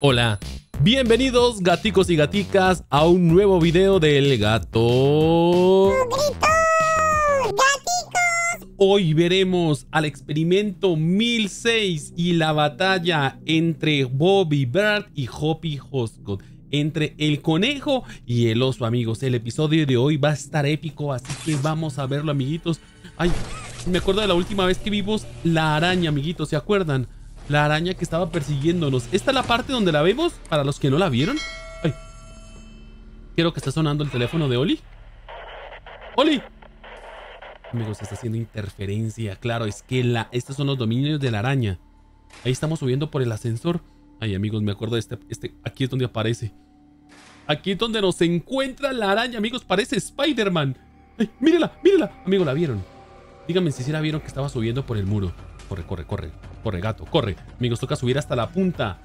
Hola, bienvenidos gaticos y gaticas a un nuevo video del gato... ¡Gritos! ¡Gaticos! Hoy veremos al experimento 1006 y la batalla entre Bobby Bird y Hoppy Hoscott entre el conejo y el oso amigos el episodio de hoy va a estar épico así que vamos a verlo amiguitos ay me acuerdo de la última vez que vimos la araña amiguitos se acuerdan la araña que estaba persiguiéndonos. Esta es la parte donde la vemos, para los que no la vieron. Ay. Creo que está sonando el teléfono de Oli. ¡Oli! Amigos, está haciendo interferencia. Claro, es que la, estos son los dominios de la araña. Ahí estamos subiendo por el ascensor. Ay, amigos, me acuerdo de este, este... Aquí es donde aparece. Aquí es donde nos encuentra la araña, amigos. Parece Spider-Man. mírela, mírela! Amigo, ¿la vieron? Díganme si si la vieron que estaba subiendo por el muro. Corre, corre, corre. Corre, gato, corre. Amigos, toca subir hasta la punta.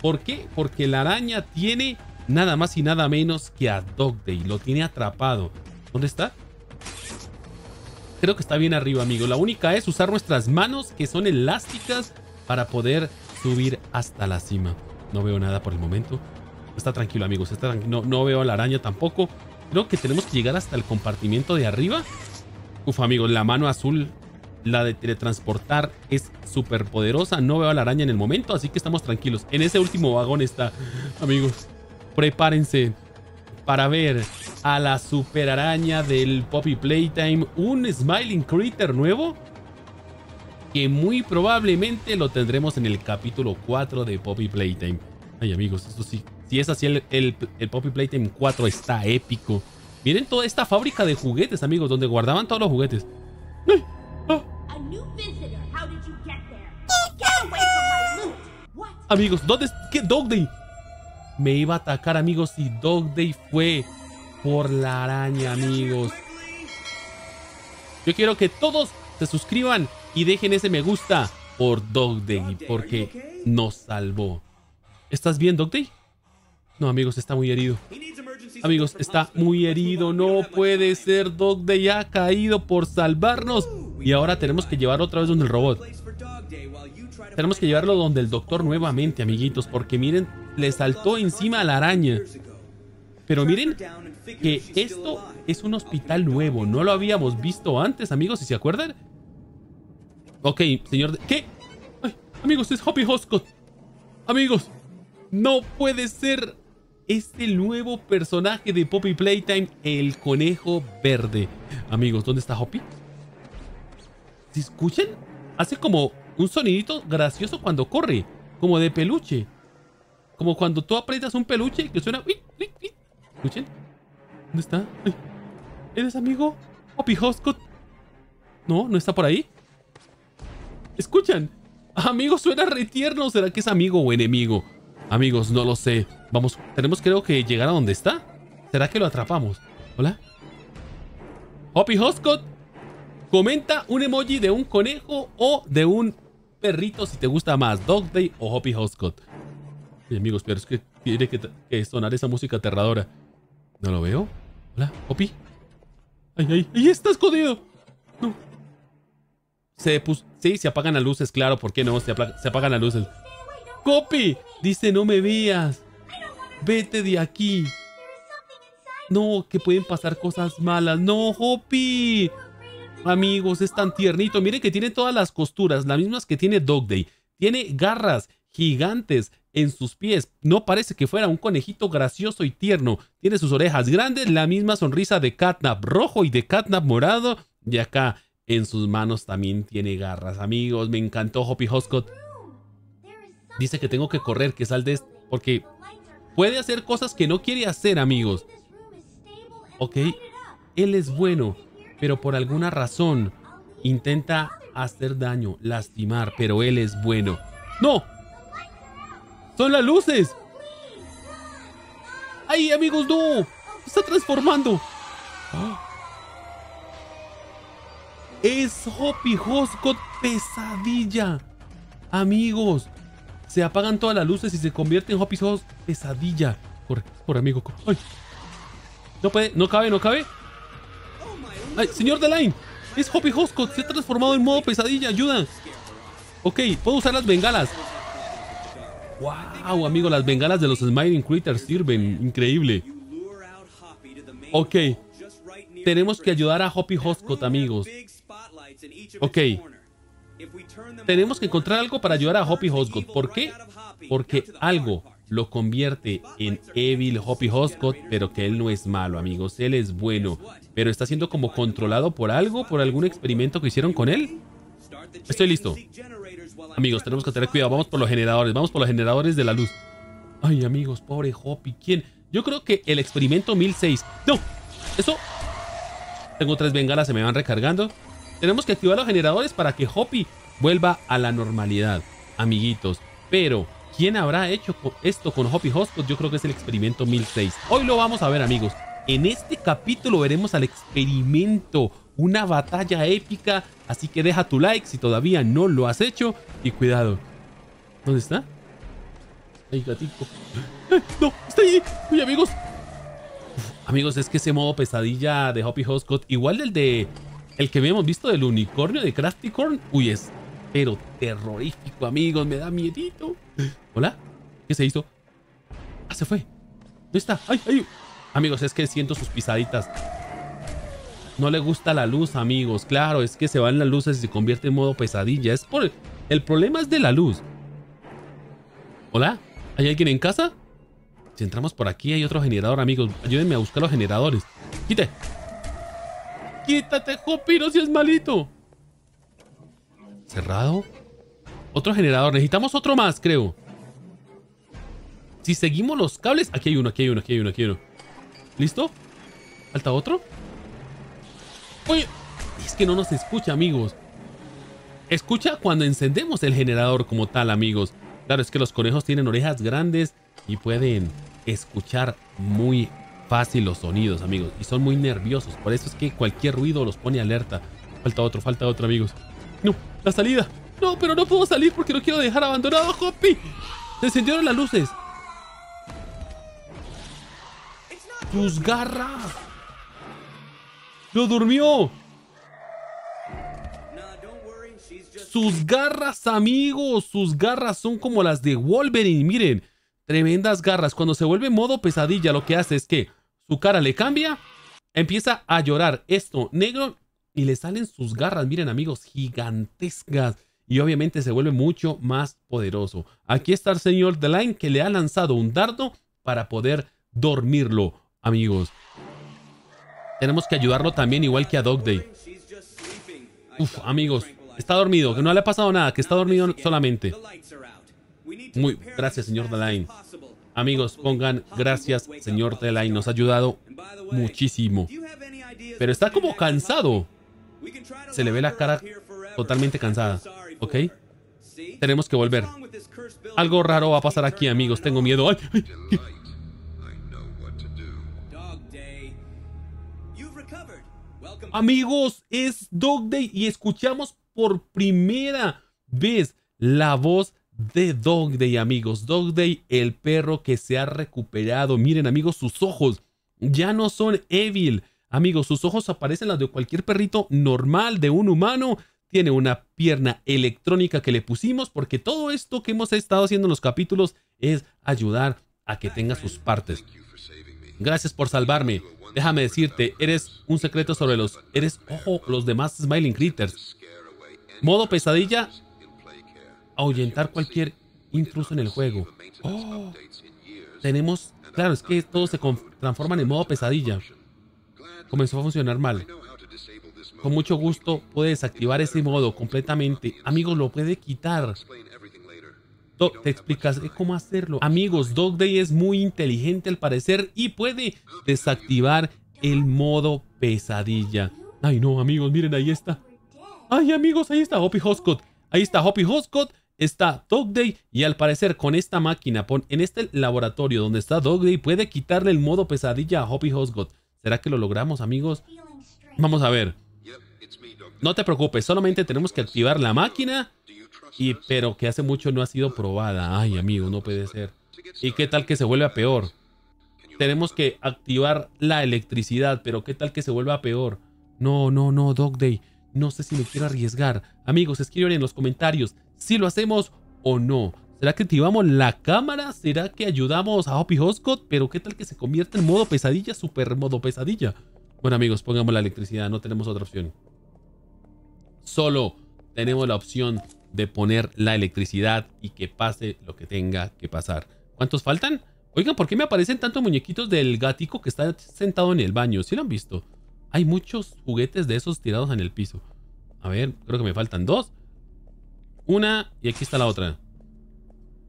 ¿Por qué? Porque la araña tiene nada más y nada menos que a Dogday. Lo tiene atrapado. ¿Dónde está? Creo que está bien arriba, amigo. La única es usar nuestras manos, que son elásticas, para poder subir hasta la cima. No veo nada por el momento. Está tranquilo, amigos. Está tranquilo. No, no veo a la araña tampoco. Creo que tenemos que llegar hasta el compartimiento de arriba. Uf, amigo, la mano azul, la de teletransportar, es superpoderosa. No veo a la araña en el momento, así que estamos tranquilos. En ese último vagón está, amigos. Prepárense para ver a la super araña del Poppy Playtime. Un Smiling Critter nuevo que muy probablemente lo tendremos en el capítulo 4 de Poppy Playtime. Ay, amigos, eso sí. Si es así, el, Poppy Playtime 4 está épico. Miren toda esta fábrica de juguetes, amigos, donde guardaban todos los juguetes. amigos. ¿Dónde es? ¿Qué Dog Day? Me iba a atacar, amigos, y Dog Day fue por la araña, amigos. Yo quiero que todos se suscriban y dejen ese me gusta por Dog Day, porque nos salvó. ¿Estás bien, Dog Day? No, amigos, está muy herido. Amigos, está muy herido. No puede ser. Dog Day ha caído por salvarnos. Y ahora tenemos que llevar otra vez donde el robot. Tenemos que llevarlo donde el doctor nuevamente, amiguitos, porque miren, le saltó encima la araña. Pero miren que esto es un hospital nuevo. No lo habíamos visto antes, amigos, si se acuerdan. Ok, señor... ¿Qué? amigos, es Hoppy Hoscott. Amigos, no puede ser este nuevo personaje de Poppy Playtime, el conejo verde. Amigos, ¿dónde está Hoppy? ¿Se escuchan? Hace como un sonidito gracioso cuando corre, como de peluche. Como cuando tú aprietas un peluche que suena... ¿Escuchen? ¿Dónde está? ¿Eres amigo? Hoppy Hoscott? No, no está por ahí. ¿Escuchan? Amigo suena retierno ¿Será que es amigo o enemigo? Amigos, no lo sé. Vamos, tenemos creo que llegar a donde está. ¿Será que lo atrapamos? ¿Hola? ¡Hoppy Hoscott! Comenta un emoji de un conejo o de un perrito si te gusta más, Dog Day o Hoppy Hoscott. amigos, pero es que tiene que, sonar esa música aterradora. No lo veo. Hola, Hoppy. Ay, ay, ahí está escondido. No. Se puso. Sí, se apagan las luces, claro, ¿por qué no? Se, apagan las luces. ¡Copy! Dice, no me veas. Vete de aquí. No, que pueden pasar cosas malas. No, Hoppy. Amigos, es tan tiernito. Miren que tiene todas las costuras, las mismas que tiene Dog Day. Tiene garras gigantes en sus pies. No parece que fuera un conejito gracioso y tierno. Tiene sus orejas grandes, la misma sonrisa de Catnap rojo y de Catnap morado. Y acá en sus manos también tiene garras. Amigos, me encantó Hoppy Hoscott. Dice que tengo que correr, que sal de porque puede hacer cosas que no quiere hacer, amigos. Ok, él es bueno pero por alguna razón intenta hacer daño, lastimar, pero él es bueno. ¡No! ¡Son las luces! ¡Ay, amigos, no! ¡Está transformando! ¡Ah! ¡Es Hoppy Hoscott Pesadilla! Amigos, se apagan todas las luces y se convierte en Hoppy Hoscott Pesadilla. Corre, amigo. ¡Ay! No puede, no cabe, no cabe. Ay, señor Line! es Hoppy Hoskot Se ha transformado en modo pesadilla. Ayuda. Ok, puedo usar las bengalas. Wow, amigo, las bengalas de los Smiling Critters sirven. Increíble. Ok. Tenemos que ayudar a Hoppy Hoscott, amigos. Ok. Tenemos que encontrar algo para ayudar a Hoppy Hoscott. ¿Por qué? Porque algo lo convierte en Evil Hoppy Hoscott, pero que él no es malo, amigos. Él es bueno, pero está siendo como controlado por algo, por algún experimento que hicieron con él. Estoy listo. Amigos, tenemos que tener cuidado. Vamos por los generadores, vamos por los generadores de la luz. Ay, amigos, pobre Hoppy. ¿Quién? Yo creo que el experimento 1006. ¡No! Eso... Tengo tres bengalas, se me van recargando. Tenemos que activar los generadores para que Hoppy vuelva a la normalidad, amiguitos. Pero ¿Quién habrá hecho esto con Hoppy Hotspot? Yo creo que es el experimento 1006. Hoy lo vamos a ver, amigos. En este capítulo veremos al experimento, una batalla épica, así que deja tu like si todavía no lo has hecho y cuidado. ¿Dónde está? Ay, gatito. ¡No! ¡Está ahí! ¡Uy, amigos! amigos, es que ese modo pesadilla de Hoppy Hotspot, igual del de... El que habíamos visto del unicornio de Crafticorn, uy, es pero terrorífico, amigos. Me da miedito. ¿Hola? ¿Qué se hizo? Ah, se fue. ¿Dónde está? ¡Ay, ay! Amigos, es que siento sus pisaditas. No le gusta la luz, amigos. Claro, es que se van las luces y se convierte en modo pesadilla. Es por... El problema es de la luz. ¿Hola? ¿Hay alguien en casa? Si entramos por aquí hay otro generador, amigos. Ayúdenme a buscar los generadores. ¡Quite! ¡Quítate, Jopiro, si es malito! ¿Cerrado? Otro generador. Necesitamos otro más, creo. Si seguimos los cables... Aquí hay uno, aquí hay uno, aquí hay uno, aquí hay uno. ¿Listo? ¿Falta otro? Oye, es que no nos escucha, amigos. Escucha cuando encendemos el generador como tal, amigos. Claro, es que los conejos tienen orejas grandes y pueden escuchar muy fácil los sonidos, amigos. Y son muy nerviosos. Por eso es que cualquier ruido los pone alerta. Falta otro, falta otro, amigos. No, la salida. No, pero no puedo salir porque no quiero dejar abandonado a Hoppy. Se encendieron las luces. Sus garras. Lo durmió. Sus garras, amigos. Sus garras son como las de Wolverine. Miren. Tremendas garras. Cuando se vuelve modo pesadilla, lo que hace es que su cara le cambia. Empieza a llorar. Esto, negro, y le salen sus garras, miren amigos, gigantescas. Y obviamente se vuelve mucho más poderoso. Aquí está el señor Line que le ha lanzado un dardo para poder dormirlo, amigos. Tenemos que ayudarlo también, igual que a Dog Day. Uf, amigos, está dormido, que no le ha pasado nada, que está dormido solamente. Muy, gracias, señor Line Amigos, pongan gracias, señor Line Nos ha ayudado muchísimo. Pero está como cansado. Se le ve la cara totalmente cansada, ¿ok? Tenemos que volver. Algo raro va a pasar aquí, amigos. Tengo miedo. Amigos, es Dog Day y escuchamos por primera vez la voz de Dog Day, amigos. Dog Day, el perro que se ha recuperado. Miren, amigos, sus ojos ya no son Evil, Amigos, sus ojos aparecen los de cualquier perrito normal de un humano. Tiene una pierna electrónica que le pusimos porque todo esto que hemos estado haciendo en los capítulos es ayudar a que tenga sus partes. Gracias por salvarme. Déjame decirte, eres un secreto sobre los... Eres, ojo, los demás Smiling Critters. Modo pesadilla, ahuyentar cualquier intruso en el juego. Oh, tenemos... Claro, es que todos se transforman en modo pesadilla comenzó a funcionar mal. Con mucho gusto puede desactivar ese modo completamente. Amigos, lo puede quitar. te explicas eh, cómo hacerlo. Amigos, Dog Day es muy inteligente al parecer y puede desactivar el modo pesadilla. Ay, no, amigos, miren, ahí está. Ay, amigos, ahí está Hoppy Hoscott. Ahí está Hoppy Hoscott está Dog Day y al parecer con esta máquina, en este laboratorio donde está Dog Day, puede quitarle el modo pesadilla a Hoppy Hoskott ¿Será que lo logramos, amigos? Vamos a ver. No te preocupes, solamente tenemos que activar la máquina. Y pero que hace mucho no ha sido probada. Ay, amigo, no puede ser. ¿Y qué tal que se vuelva peor? Tenemos que activar la electricidad, pero ¿qué tal que se vuelva peor? No, no, no, Dog Day. No sé si me quiero arriesgar. Amigos, escriban en los comentarios si lo hacemos o no. ¿Será que activamos la cámara? ¿Será que ayudamos a Hoppy Hoscott? Pero qué tal que se convierta en modo pesadilla, super modo pesadilla. Bueno amigos, pongamos la electricidad, no tenemos otra opción. Solo tenemos la opción de poner la electricidad y que pase lo que tenga que pasar. ¿Cuántos faltan? Oigan, ¿por qué me aparecen tantos muñequitos del gatico que está sentado en el baño? ¿Sí lo han visto? Hay muchos juguetes de esos tirados en el piso. A ver, creo que me faltan dos. Una y aquí está la otra.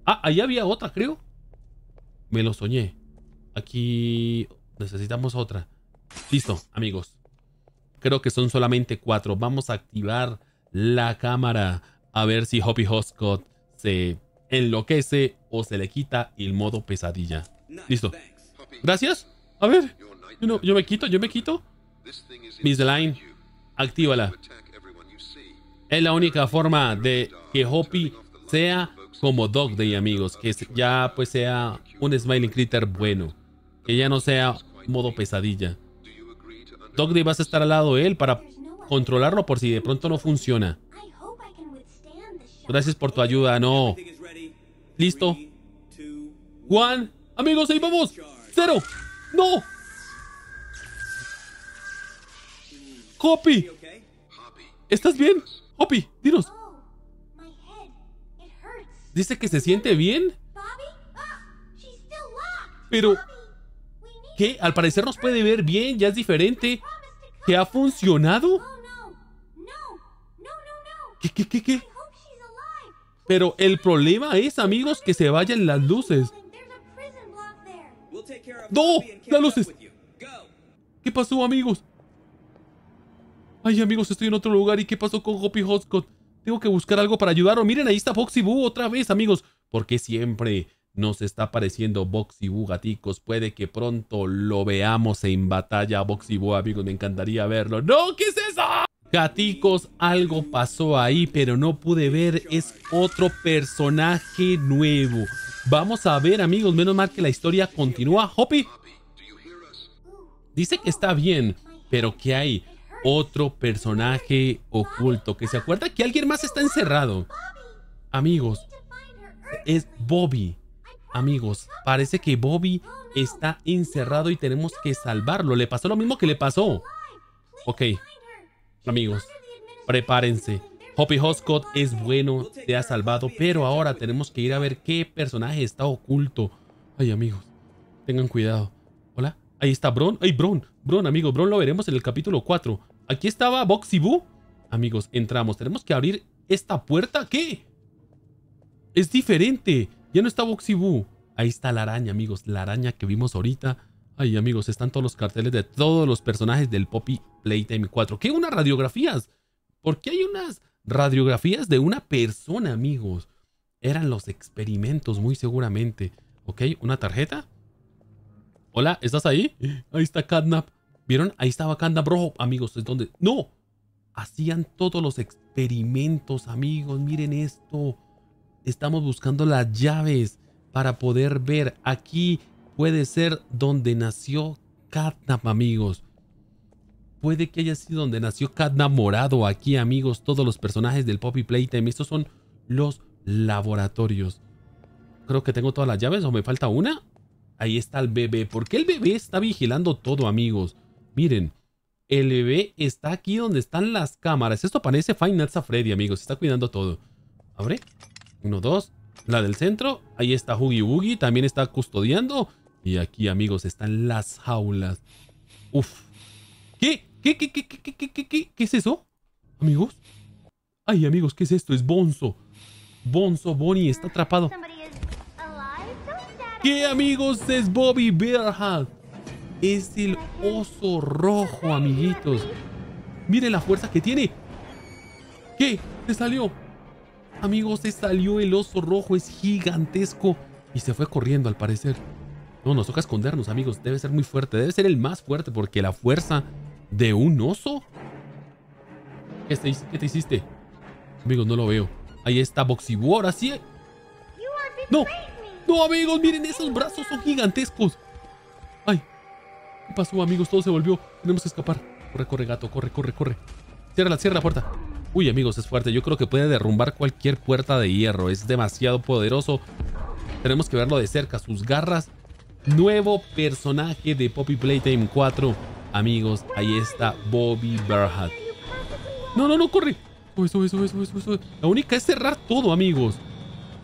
Ah, ahí había otra, creo. Me lo soñé. Aquí necesitamos otra. Listo, amigos. Creo que son solamente cuatro. Vamos a activar la cámara. A ver si Hoppy Hoskot se enloquece o se le quita el modo pesadilla. Listo. Gracias. A ver. Yo, no, yo me quito, yo me quito. Miss Line, actívala. Es la única forma de que Hoppy sea como Dog Day, amigos. Que ya pues sea un Smiling Critter bueno. Que ya no sea modo pesadilla. Dog Day vas a estar al lado de él para controlarlo por si de pronto no funciona. Gracias por tu ayuda, no. Listo. Juan, amigos, ahí vamos. Cero. No. Hoppy ¿Estás bien? Hoppy dinos. Dice que se siente bien. Oh, Pero... ¿Qué? Al parecer nos puede ver bien, ya es diferente. ¿Que ha funcionado? Oh, ¿Qué, qué, qué, qué? Pero el problema es, amigos, que se vayan las luces. ¡No! ¡Las luces! ¿Qué pasó, amigos? Ay, amigos, estoy en otro lugar. ¿Y qué pasó con Hoppy Hotcott? Tengo que buscar algo para ayudarlo. Miren, ahí está Boxy Boo otra vez, amigos. Porque siempre nos está apareciendo Boxy Boo, gaticos. Puede que pronto lo veamos en batalla Boxy Boo, amigos. Me encantaría verlo. ¡No! ¿Qué es eso? Gaticos, algo pasó ahí, pero no pude ver. Es otro personaje nuevo. Vamos a ver, amigos. Menos mal que la historia continúa. Hoppy dice que está bien, pero ¿qué hay? otro personaje oculto. Que se acuerda que alguien más está encerrado. Amigos, es Bobby. Amigos, parece que Bobby está encerrado y tenemos que salvarlo. Le pasó lo mismo que le pasó. Ok, amigos, prepárense. Hoppy Hoscott es bueno, se ha salvado, pero ahora tenemos que ir a ver qué personaje está oculto. Ay, amigos, tengan cuidado. Hola, ahí está Bron. Ay, Bron, Bron, amigo, Bron lo veremos en el capítulo 4. Aquí estaba Boo. Amigos, entramos. Tenemos que abrir esta puerta. ¿Qué? Es diferente. Ya no está Boxibu. Ahí está la araña, amigos. La araña que vimos ahorita. Ay, amigos, están todos los carteles de todos los personajes del Poppy Playtime 4. ¿Qué? Unas radiografías. ¿Por qué hay unas radiografías de una persona, amigos? Eran los experimentos, muy seguramente. ¿Ok? ¿Una tarjeta? Hola, ¿estás ahí? Ahí está Catnap. ¿Vieron? Ahí estaba Kanda Rojo, amigos. Es donde. ¡No! Hacían todos los experimentos, amigos. Miren esto. Estamos buscando las llaves para poder ver. Aquí puede ser donde nació Catnap, amigos. Puede que haya sido donde nació Katnam morado. Aquí, amigos, todos los personajes del Poppy Playtime. Estos son los laboratorios. Creo que tengo todas las llaves o me falta una. Ahí está el bebé. ¿Por qué el bebé está vigilando todo, amigos? Miren, el bebé está aquí donde están las cámaras. Esto parece Final Nights Freddy, amigos. Está cuidando todo. Abre. Uno, dos. La del centro. Ahí está Huggy Woogie. También está custodiando. Y aquí, amigos, están las jaulas. Uf. ¿Qué? ¿Qué, qué, qué, qué, qué, qué, qué, qué es eso? Amigos. Ay, amigos, ¿qué es esto? Es Bonzo. Bonzo, Bonnie, está atrapado. ¿Qué, amigos? Es Bobby Bearhat es el oso rojo, amiguitos. Miren la fuerza que tiene. ¿Qué? ¿Se salió? Amigos, se salió el oso rojo. Es gigantesco. Y se fue corriendo, al parecer. No, nos toca escondernos, amigos. Debe ser muy fuerte. Debe ser el más fuerte porque la fuerza de un oso... ¿Qué te, hiciste? Amigos, no lo veo. Ahí está Boxibor, así... ¡No! ¡No, amigos! ¡Miren! Esos brazos son gigantescos. ¡Ay! pasó, amigos? Todo se volvió. Tenemos que escapar. Corre, corre, gato. Corre, corre, corre. Cierra, cierra la puerta. Uy, amigos, es fuerte. Yo creo que puede derrumbar cualquier puerta de hierro. Es demasiado poderoso. Tenemos que verlo de cerca. Sus garras. Nuevo personaje de Poppy Playtime 4. Amigos, ahí está Bobby Barhat, No, no, no, corre. eso, eso, eso, eso, La única es cerrar todo, amigos.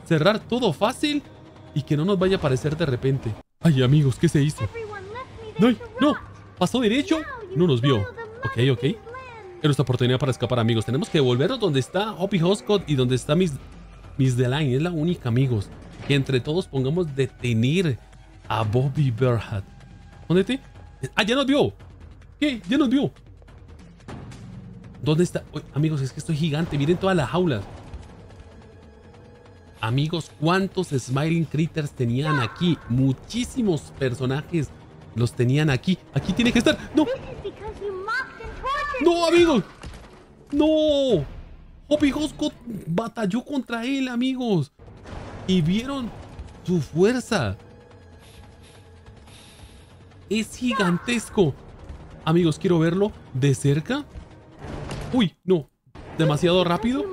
Cerrar todo fácil y que no nos vaya a aparecer de repente. Ay, amigos, ¿qué se hizo? ¡No! ¡No! ¿Pasó derecho? No nos vio. Ok, ok. Pero nuestra oportunidad para escapar, amigos. Tenemos que devolvernos donde está Hoppy Hoscott y donde está Miss, Miss Line Es la única, amigos. Que entre todos pongamos detener a Bobby Berhat. ¿Dónde ¡Ah, ya nos vio! ¿Qué? ¡Ya nos vio! ¿Dónde está? amigos, es que estoy gigante. Miren todas las jaulas. Amigos, ¿cuántos Smiling Critters tenían aquí? Muchísimos personajes los tenían aquí. Aquí tiene que estar. ¡No! ¡No, amigos! ¡No! Hopi Hosco batalló contra él, amigos. Y vieron su fuerza. Es gigantesco. Amigos, quiero verlo de cerca. ¡Uy! No. Demasiado rápido.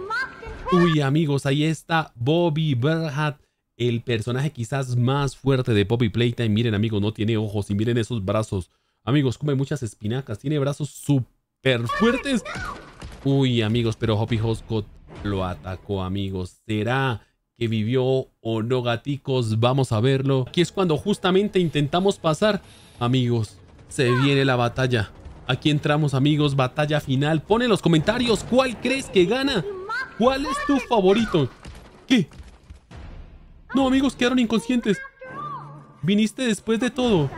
Uy, amigos, ahí está Bobby Berhat el personaje quizás más fuerte de Poppy Playtime. Miren, amigos, no tiene ojos y miren esos brazos. Amigos, come muchas espinacas. Tiene brazos súper fuertes. Uy, amigos, pero Hoppy Hoskot lo atacó, amigos. ¿Será que vivió o no, gaticos? Vamos a verlo. Que es cuando justamente intentamos pasar. Amigos, se viene la batalla. Aquí entramos, amigos. Batalla final. Pon en los comentarios cuál crees que gana. ¿Cuál es tu favorito? ¿Qué? No, amigos, quedaron inconscientes. Viniste después de todo.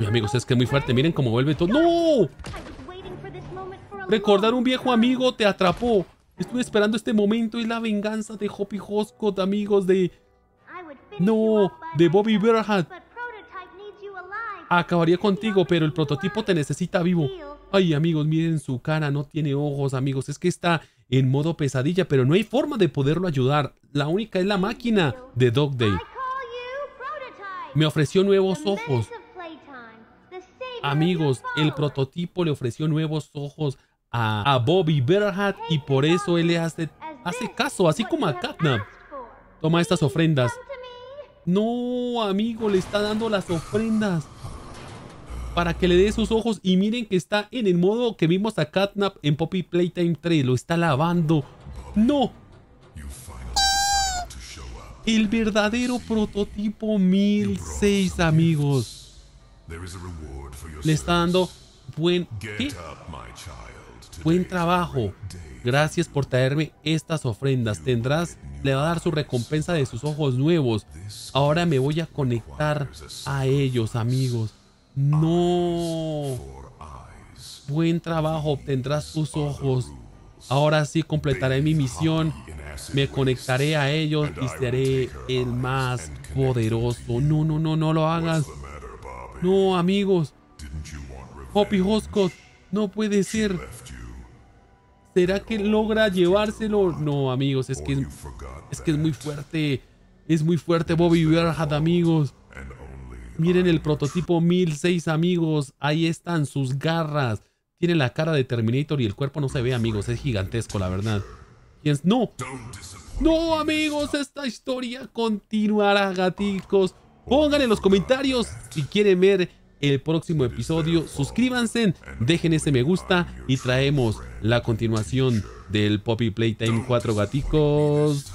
No, amigos, es que es muy fuerte. Miren cómo vuelve todo. ¡No! Recordar un viejo amigo te atrapó. Estuve esperando este momento. Es la venganza de Hoppy Hoscott, amigos, de... No, de Bobby Berhard. Acabaría contigo, pero el prototipo te necesita vivo. Ay, amigos, miren su cara. No tiene ojos, amigos. Es que está en modo pesadilla, pero no hay forma de poderlo ayudar. La única es la máquina de Dog Day. Me ofreció nuevos ojos. Amigos, el prototipo le ofreció nuevos ojos a, Bobby Berhat y por eso él le hace, hace caso, así como a Catnap. Toma estas ofrendas. No, amigo, le está dando las ofrendas para que le dé sus ojos y miren que está en el modo que vimos a Catnap en Poppy Playtime 3, lo está lavando. ¡No! El verdadero prototipo 1006, amigos. Le está dando buen... ¿qué? Buen trabajo. Gracias por traerme estas ofrendas. Tendrás, le va a dar su recompensa de sus ojos nuevos. Ahora me voy a conectar a ellos, amigos. No. Buen trabajo, obtendrás tus ojos. Ahora sí completaré mi misión. Me conectaré a ellos y seré el más poderoso. No, no, no, no lo hagas. No, amigos. Poppy Hoskot, no puede ser. ¿Será que logra llevárselo? No, amigos, es que es, que es muy fuerte. Es muy fuerte Bobby Verhad, amigos. Miren el prototipo 1006, amigos. Ahí están sus garras. Tiene la cara de Terminator y el cuerpo no se ve, amigos. Es gigantesco, la verdad. No. No, amigos. Esta historia continuará, gaticos. Pongan en los comentarios si quieren ver el próximo episodio. Suscríbanse, dejen ese me gusta y traemos la continuación del Poppy Playtime 4 gaticos.